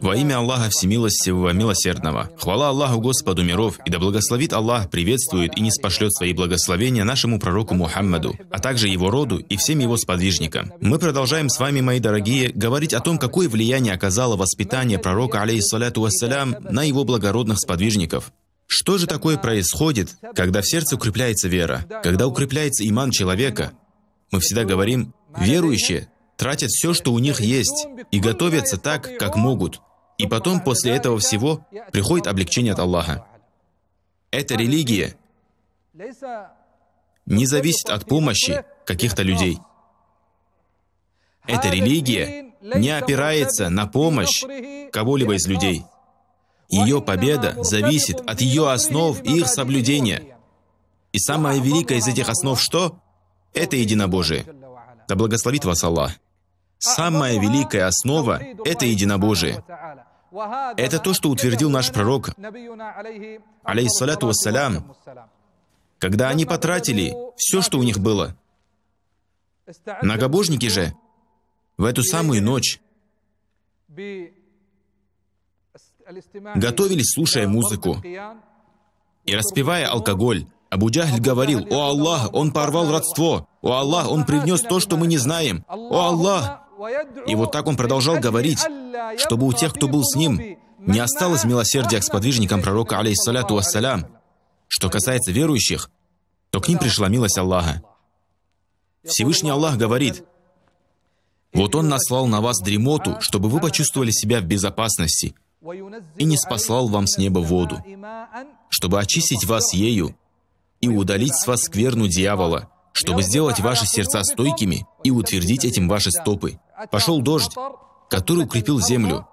Во имя Аллаха Всемилостивого, Милосердного. Хвала Аллаху Господу миров, и да благословит Аллах, приветствует и не спошлет свои благословения нашему пророку Мухаммаду, а также его роду и всем его сподвижникам. Мы продолжаем с вами, мои дорогие, говорить о том, какое влияние оказало воспитание пророка, алейхиссаляту вассалям, на его благородных сподвижников. Что же такое происходит, когда в сердце укрепляется вера, когда укрепляется иман человека? Мы всегда говорим, верующие тратят все, что у них есть, и готовятся так, как могут – и потом, после этого всего, приходит облегчение от Аллаха. Эта религия не зависит от помощи каких-то людей. Эта религия не опирается на помощь кого-либо из людей. Ее победа зависит от ее основ и их соблюдения. И самая великая из этих основ что? Это единобожие. Да благословит вас Аллах. Самая великая основа – это единобожие. Это то, что утвердил наш пророк, алейхиссалату вассалям, когда они потратили все, что у них было. Многобожники же в эту самую ночь готовились, слушая музыку и распивая алкоголь. Абу Джахль говорил, «О Аллах, он порвал родство! О Аллах, он привнес то, что мы не знаем! О Аллах, и вот так он продолжал говорить, чтобы у тех, кто был с ним, не осталось милосердия к сподвижникам пророка, алейхиссаляту вассалям. Что касается верующих, то к ним пришла милость Аллаха. Всевышний Аллах говорит, «Вот Он наслал на вас дремоту, чтобы вы почувствовали себя в безопасности, и не спаслал вам с неба воду, чтобы очистить вас ею и удалить с вас скверну дьявола, чтобы сделать ваши сердца стойкими и утвердить этим ваши стопы. Пошел дождь, который укрепил землю.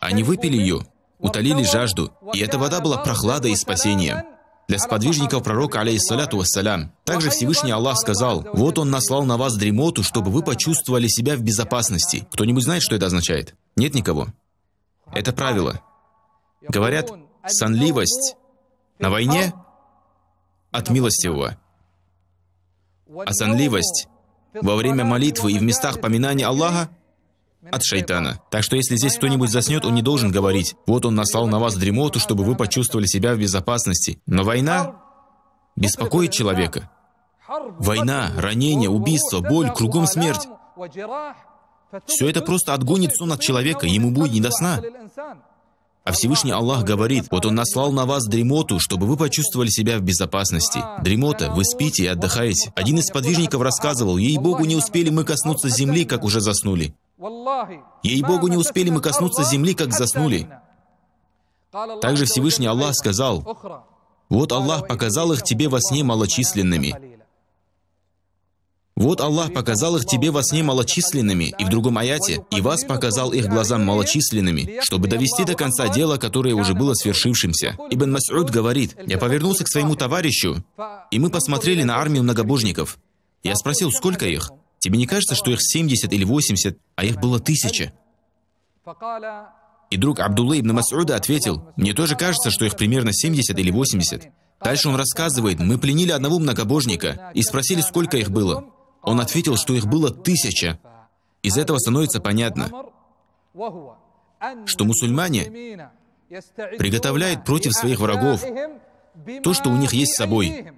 Они выпили ее, утолили жажду, и эта вода была прохладой и спасением. Для сподвижников пророка, алейхиссаляту вассалям, также Всевышний Аллах сказал, «Вот Он наслал на вас дремоту, чтобы вы почувствовали себя в безопасности». Кто-нибудь знает, что это означает? Нет никого. Это правило. Говорят, сонливость на войне от милостивого, а сонливость во время молитвы и в местах поминания Аллаха от шайтана. Так что если здесь кто-нибудь заснет, он не должен говорить. Вот он наслал на вас дремоту, чтобы вы почувствовали себя в безопасности. Но война беспокоит человека. Война, ранение, убийство, боль, кругом смерть. Все это просто отгонит сон от человека, ему будет не до сна. А Всевышний Аллах говорит, вот Он наслал на вас дремоту, чтобы вы почувствовали себя в безопасности. Дремота, вы спите и отдыхаете. Один из подвижников рассказывал, ей-богу, не успели мы коснуться земли, как уже заснули. Ей-богу, не успели мы коснуться земли, как заснули. Также Всевышний Аллах сказал, вот Аллах показал их тебе во сне малочисленными. Вот Аллах показал их тебе во сне малочисленными, и в другом аяте, и вас показал их глазам малочисленными, чтобы довести до конца дело, которое уже было свершившимся. Ибн Мас'уд говорит, «Я повернулся к своему товарищу, и мы посмотрели на армию многобожников. Я спросил, сколько их? Тебе не кажется, что их 70 или 80, а их было тысяча?» И друг Абдулла ибн Мас'уда ответил, «Мне тоже кажется, что их примерно 70 или 80». Дальше он рассказывает, «Мы пленили одного многобожника и спросили, сколько их было. Он ответил, что их было тысяча. Из этого становится понятно, что мусульмане приготовляют против своих врагов то, что у них есть с собой,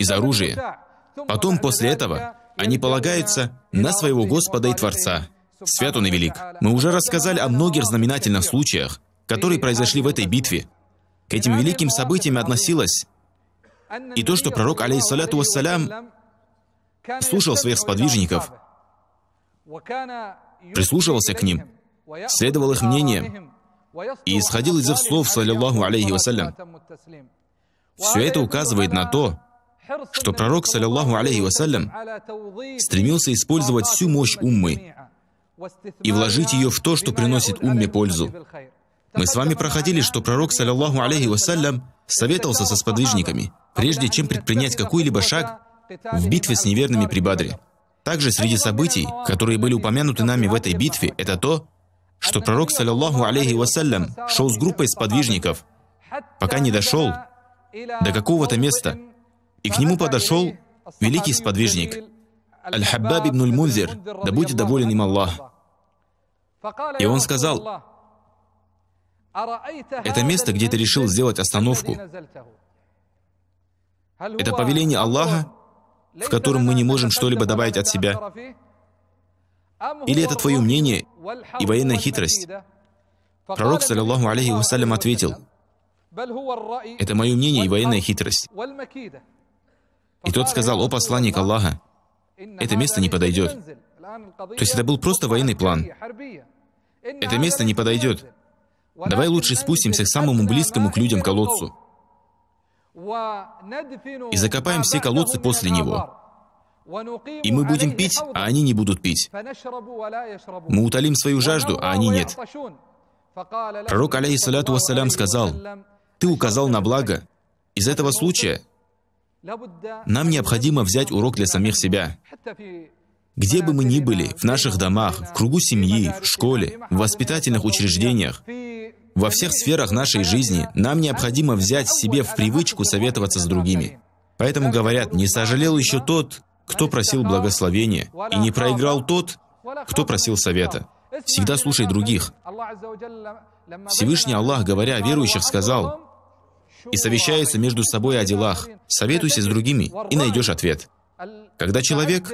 из оружия. Потом, после этого, они полагаются на своего Господа и Творца. Свят Он и Велик. Мы уже рассказали о многих знаменательных случаях, которые произошли в этой битве. К этим великим событиям относилось и то, что пророк, алейхиссаляту вассалям, слушал своих сподвижников, прислушивался к ним, следовал их мнениям и исходил из их слов, саллиллаху алейхи вассалям. Все это указывает на то, что пророк, саллиллаху алейхи вассалям, стремился использовать всю мощь уммы и вложить ее в то, что приносит умме пользу. Мы с вами проходили, что пророк, саллиллаху алейхи вассалям, советовался со сподвижниками. Прежде чем предпринять какой-либо шаг, в битве с неверными при Бадре. Также среди событий, которые были упомянуты нами в этой битве, это то, что пророк, саллиллаху алейхи вассалям, шел с группой сподвижников, пока не дошел до какого-то места, и к нему подошел великий сподвижник, Аль-Хаббаб ибн Аль-Мунзир, да будет доволен им Аллах. И он сказал, «Это место, где ты решил сделать остановку, это повеление Аллаха в котором мы не можем что-либо добавить от себя? Или это твое мнение и военная хитрость? Пророк, саллиллаху алейхи вассалям, ответил, «Это мое мнение и военная хитрость». И тот сказал, «О посланник Аллаха, это место не подойдет». То есть это был просто военный план. «Это место не подойдет. Давай лучше спустимся к самому близкому к людям колодцу» и закопаем все колодцы после него. И мы будем пить, а они не будут пить. Мы утолим свою жажду, а они нет. Пророк, алейхиссалату вассалям, сказал, «Ты указал на благо. Из этого случая нам необходимо взять урок для самих себя. Где бы мы ни были, в наших домах, в кругу семьи, в школе, в воспитательных учреждениях, во всех сферах нашей жизни нам необходимо взять себе в привычку советоваться с другими. Поэтому говорят, не сожалел еще тот, кто просил благословения, и не проиграл тот, кто просил совета. Всегда слушай других. Всевышний Аллах, говоря о верующих, сказал, «И совещаются между собой о делах, советуйся с другими, и найдешь ответ». Когда человек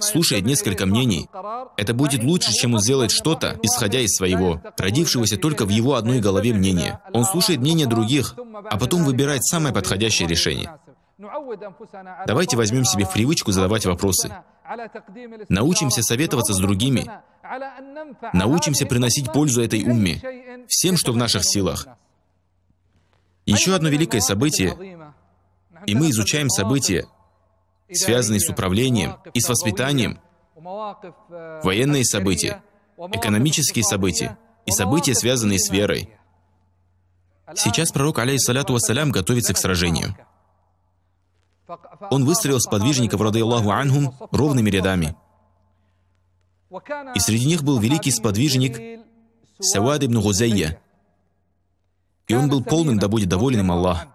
слушает несколько мнений. Это будет лучше, чем он сделает что-то, исходя из своего, родившегося только в его одной голове мнения. Он слушает мнение других, а потом выбирает самое подходящее решение. Давайте возьмем себе в привычку задавать вопросы. Научимся советоваться с другими. Научимся приносить пользу этой умме. Всем, что в наших силах. Еще одно великое событие, и мы изучаем события связанные с управлением и с воспитанием, военные события, экономические события и события, связанные с верой. Сейчас пророк, алейхиссаляту вассалям, готовится к сражению. Он выстрелил с подвижников, радиаллаху анхум, ровными рядами. И среди них был великий сподвижник Савад ибн Гузайя. И он был полным, да будет доволен им Аллах,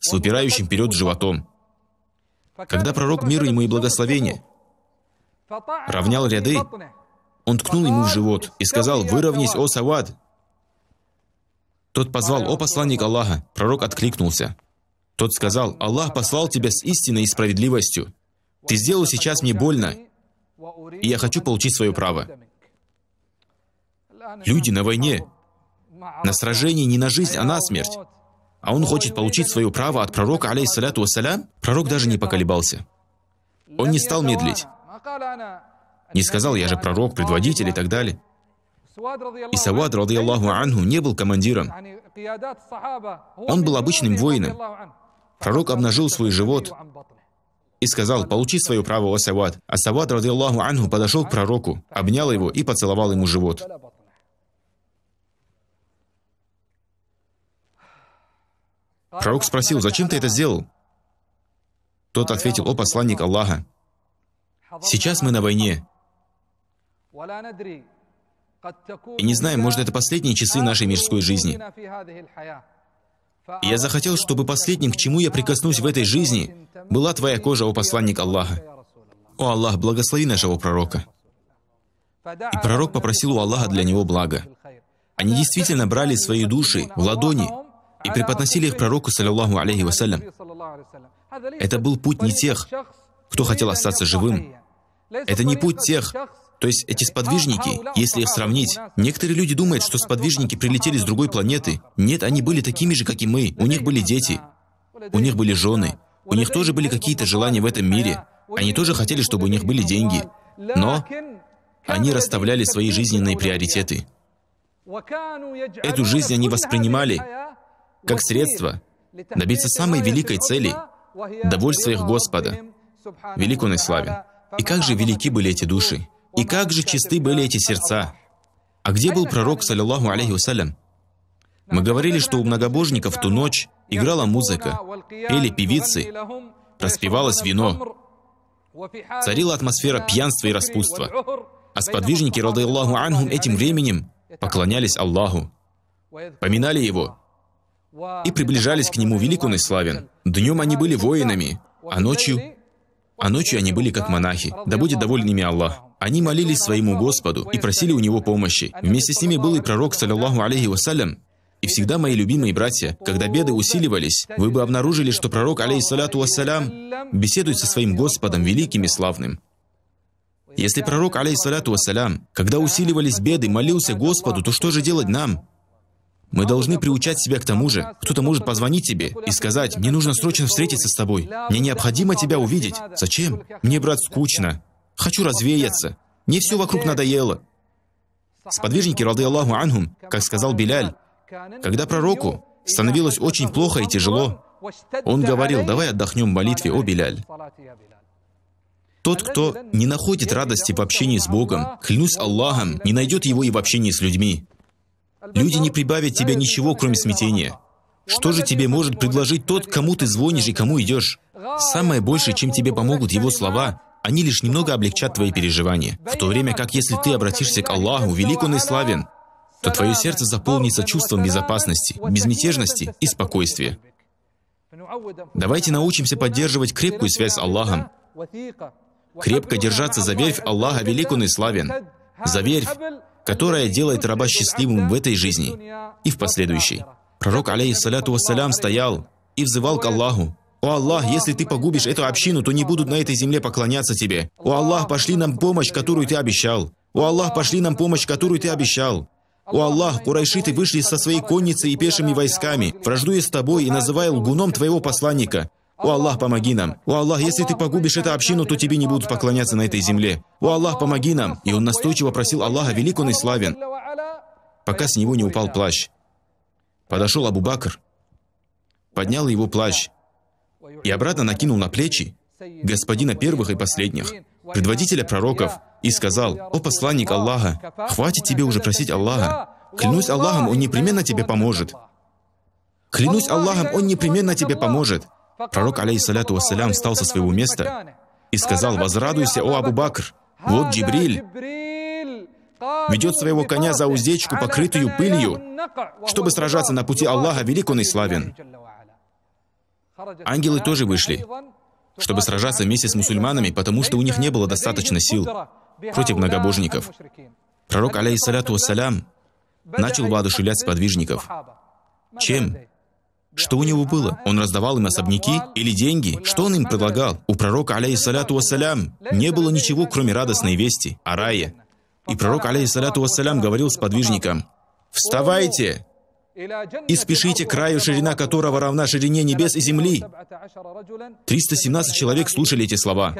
с выпирающим вперед животом. Когда пророк мира ему и благословение равнял ряды, он ткнул ему в живот и сказал, «Выровнись, о Савад!» Тот позвал, «О посланник Аллаха!» Пророк откликнулся. Тот сказал, «Аллах послал тебя с истиной и справедливостью. Ты сделал сейчас мне больно, и я хочу получить свое право». Люди на войне, на сражении не на жизнь, а на смерть а он хочет получить свое право от пророка, алейхиссалату вассалям, пророк даже не поколебался. Он не стал медлить. Не сказал, я же пророк, предводитель и так далее. И Савад, радиаллаху анху, не был командиром. Он был обычным воином. Пророк обнажил свой живот и сказал, получи свое право, о Савад. А Савад, радиаллаху анху, подошел к пророку, обнял его и поцеловал ему живот. Пророк спросил, «Зачем ты это сделал?» Тот ответил, «О, посланник Аллаха, сейчас мы на войне, и не знаем, может, это последние часы нашей мирской жизни. Я захотел, чтобы последним, к чему я прикоснусь в этой жизни, была твоя кожа, о посланник Аллаха. О Аллах, благослови нашего пророка. И пророк попросил у Аллаха для него блага. Они действительно брали свои души в ладони и преподносили их пророку, саллиллаху алейхи вассалям. Это был путь не тех, кто хотел остаться живым. Это не путь тех, то есть эти сподвижники, если их сравнить, некоторые люди думают, что сподвижники прилетели с другой планеты. Нет, они были такими же, как и мы. У них были дети, у них были жены, у них тоже были какие-то желания в этом мире. Они тоже хотели, чтобы у них были деньги. Но они расставляли свои жизненные приоритеты. Эту жизнь они воспринимали как средство добиться самой великой цели — довольства их Господа. Велик Он и славен. И как же велики были эти души? И как же чисты были эти сердца? А где был пророк, саллиллаху алейхи вассалям? Мы говорили, что у многобожников в ту ночь играла музыка, пели певицы, распивалось вино, царила атмосфера пьянства и распутства. А сподвижники, радиллаху анхум, этим временем поклонялись Аллаху, поминали Его, и приближались к нему велик и славен. Днем они были воинами, а ночью... А ночью они были как монахи, да будет доволен ими Аллах. Они молились своему Господу и просили у Него помощи. Вместе с ними был и пророк, саллиллаху алейхи вассалям, и всегда, мои любимые братья, когда беды усиливались, вы бы обнаружили, что пророк, алейхиссалату вассалям, беседует со своим Господом, великим и славным. Если пророк, алейхиссалату вассалям, когда усиливались беды, молился Господу, то что же делать нам? Мы должны приучать себя к тому же. Кто-то может позвонить тебе и сказать, «Мне нужно срочно встретиться с тобой. Мне необходимо тебя увидеть». Зачем? Мне, брат, скучно. Хочу развеяться. Мне все вокруг надоело. Сподвижники, рады Аллаху анхум, как сказал Беляль, когда пророку становилось очень плохо и тяжело, он говорил, «Давай отдохнем в молитве, о Беляль». Тот, кто не находит радости в общении с Богом, клянусь Аллахом, не найдет его и в общении с людьми. Люди не прибавят тебе ничего, кроме смятения. Что же тебе может предложить тот, кому ты звонишь и кому идешь? Самое большее, чем тебе помогут его слова, они лишь немного облегчат твои переживания. В то время как если ты обратишься к Аллаху, велик Он и славен, то твое сердце заполнится чувством безопасности, безмятежности и спокойствия. Давайте научимся поддерживать крепкую связь с Аллахом. Крепко держаться за верфь Аллаха велик Он и славен. За верфь, которая делает раба счастливым в этой жизни и в последующей. Пророк, алейхиссаляту вассалям, стоял и взывал к Аллаху. «О Аллах, если ты погубишь эту общину, то не будут на этой земле поклоняться тебе. О Аллах, пошли нам помощь, которую ты обещал. О Аллах, пошли нам помощь, которую ты обещал. «О Аллах, курайшиты вышли со своей конницей и пешими войсками, враждуя с тобой и называя лгуном твоего посланника. «О Аллах, помоги нам! О Аллах, если ты погубишь эту общину, то тебе не будут поклоняться на этой земле! О Аллах, помоги нам!» И он настойчиво просил Аллаха, велик он и славен, пока с него не упал плащ. Подошел Абу Бакр, поднял его плащ и обратно накинул на плечи господина первых и последних, предводителя пророков, и сказал, «О посланник Аллаха, хватит тебе уже просить Аллаха. Клянусь Аллахом, Он непременно тебе поможет. Клянусь Аллахом, Он непременно тебе поможет. Пророк, алейхиссалату вассалям, встал со своего места и сказал, «Возрадуйся, о Абу Бакр! Вот Джибриль ведет своего коня за уздечку, покрытую пылью, чтобы сражаться на пути Аллаха, велик он и славен». Ангелы тоже вышли, чтобы сражаться вместе с мусульманами, потому что у них не было достаточно сил против многобожников. Пророк, алейхиссалату вассалям, начал воодушевлять сподвижников. Чем? Что у него было? Он раздавал им особняки или деньги? Что он им предлагал? У пророка, алейхиссалату вассалям, не было ничего, кроме радостной вести о а рае. И пророк, алейхиссалату вассалям, говорил с подвижником, «Вставайте, и спешите к краю, ширина которого равна ширине небес и земли». 317 человек слушали эти слова.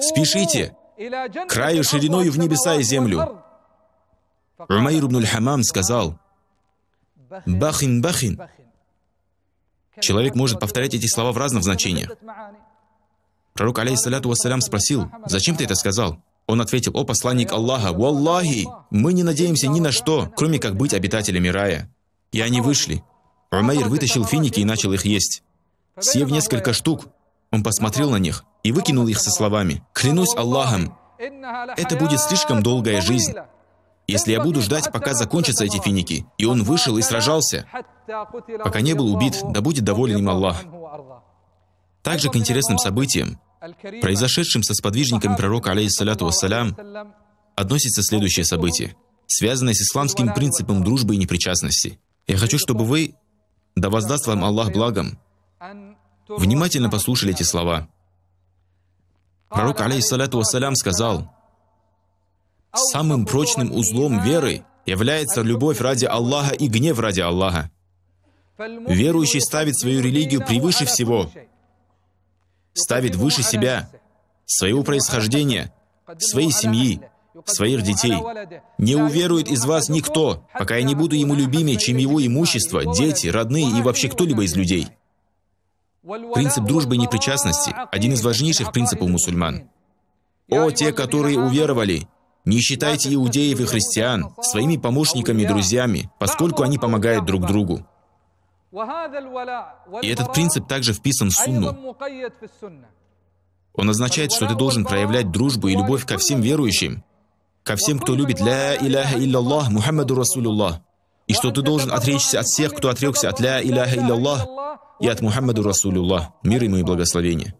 «Спешите к краю шириною в небеса и землю». Умайр ибн хамам сказал, «Бахин, бахин, Человек может повторять эти слова в разных значениях. Пророк, алейхиссаляту вассалям, спросил, «Зачем ты это сказал?» Он ответил, «О посланник Аллаха, Валлахи, мы не надеемся ни на что, кроме как быть обитателями рая». И они вышли. Умайр вытащил финики и начал их есть. Съев несколько штук, он посмотрел на них и выкинул их со словами, «Клянусь Аллахом, это будет слишком долгая жизнь. Если я буду ждать, пока закончатся эти финики, и он вышел и сражался, пока не был убит, да будет доволен им Аллах. Также к интересным событиям, произошедшим со сподвижниками пророка, алейхиссаляту вассалям, относится следующее событие, связанное с исламским принципом дружбы и непричастности. Я хочу, чтобы вы, да воздаст вам Аллах благом, внимательно послушали эти слова. Пророк, алейхиссаляту вассалям, сказал, Самым прочным узлом веры является любовь ради Аллаха и гнев ради Аллаха. Верующий ставит свою религию превыше всего, ставит выше себя, своего происхождения, своей семьи, своих детей. Не уверует из вас никто, пока я не буду ему любимее, чем его имущество, дети, родные и вообще кто-либо из людей. Принцип дружбы и непричастности – один из важнейших принципов мусульман. «О, те, которые уверовали! Не считайте иудеев и христиан своими помощниками и друзьями, поскольку они помогают друг другу. И этот принцип также вписан в сунну. Он означает, что ты должен проявлять дружбу и любовь ко всем верующим, ко всем, кто любит «Ля Иляха Илляллах Мухаммаду Расулюллах», и что ты должен отречься от всех, кто отрекся от «Ля Иляха Илляллах» и от Мухаммаду Расулюллах, мир ему и благословение.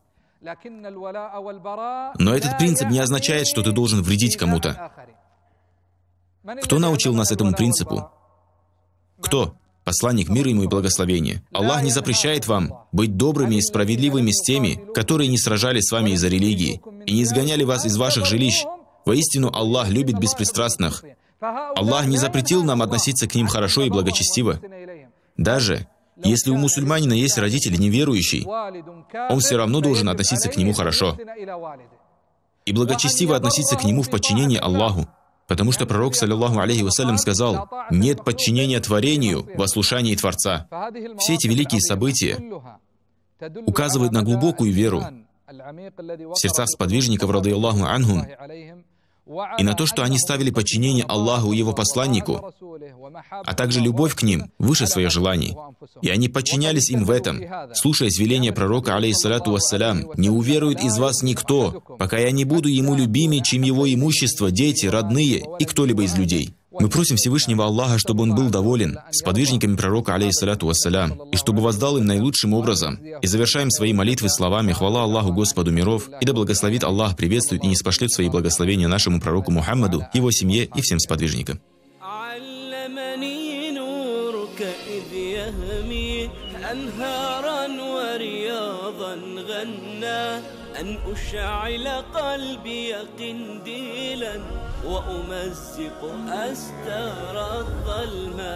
Но этот принцип не означает, что ты должен вредить кому-то. Кто научил нас этому принципу? Кто? Посланник мира ему и благословения. Аллах не запрещает вам быть добрыми и справедливыми с теми, которые не сражались с вами из-за религии и не изгоняли вас из ваших жилищ. Воистину, Аллах любит беспристрастных. Аллах не запретил нам относиться к ним хорошо и благочестиво. Даже если у мусульманина есть родители неверующий, он все равно должен относиться к нему хорошо и благочестиво относиться к нему в подчинении Аллаху. Потому что пророк, саллиллаху алейхи вассалям, сказал, «Нет подчинения творению в ослушании Творца». Все эти великие события указывают на глубокую веру в сердцах сподвижников, ради Аллаху анхум, и на то, что они ставили подчинение Аллаху и Его посланнику, а также любовь к ним выше своих желаний. И они подчинялись им в этом, слушаясь веления пророка, алейхиссалату вассалям, «Не уверует из вас никто, пока я не буду ему любимее, чем его имущество, дети, родные и кто-либо из людей». Мы просим Всевышнего Аллаха, чтобы он был доволен с подвижниками пророка, алейхиссалату вассалям, и чтобы воздал им наилучшим образом. И завершаем свои молитвы словами «Хвала Аллаху Господу миров», и да благословит Аллах, приветствует и не спошлет свои благословения нашему пророку Мухаммаду, его семье и всем сподвижникам. أنهارا ورياضا غنى أن أشعل قلبي قنديلا وأمزق أستار الظلمة